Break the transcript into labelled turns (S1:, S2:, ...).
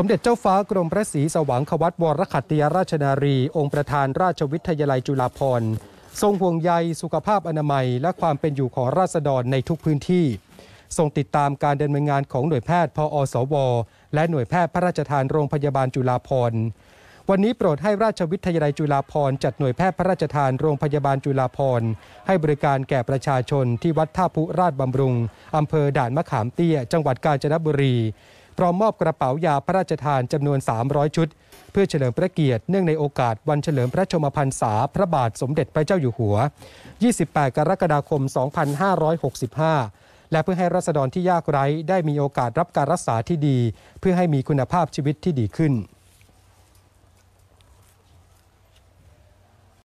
S1: สมเด็จเจ้าฟ้ากรมพระศรีสว่างควัตวรขัตติยราชนารี องค์ประธานราชวิทยาลัยจุฬาภรณ์ ทรงห่วงใยสุขภาพอนามัย และความเป็นอยู่ของราษฎรในทุกพื้นที่ทรงติดตามการดำเนินงานของหน่วยแพทย์พออสว และหน่วยแพทย์พระราชทานโรงพยาบาลจุฬาภรณ์วันนี้โปรดให้ราชวิทยาลัยจุฬาภรณ์จัดหน่วยแพทย์พระราชทานโรงพยาบาลจุฬาภรณ์ ให้บริการแก่ประชาชนที่วัดท่าพุราชบำรุงอำเภอด่านมะขามเตี้ยจังหวัดกาญจนบุรีพร้อมมอบกระเป๋ายาพระราชทานจำนวน 300 ชุด เพื่อเฉลิมพระเกียรติเนื่องในโอกาสวันเฉลิมพระชมพรรษาพระบาทสมเด็จพระเจ้าอยู่หัว 28 กรกฎาคม 2565 และเพื่อให้รัษฎรที่ยากไร้ได้มีโอกาสรับการรักษาที่ดี เพื่อให้มีคุณภาพชีวิตที่ดีขึ้น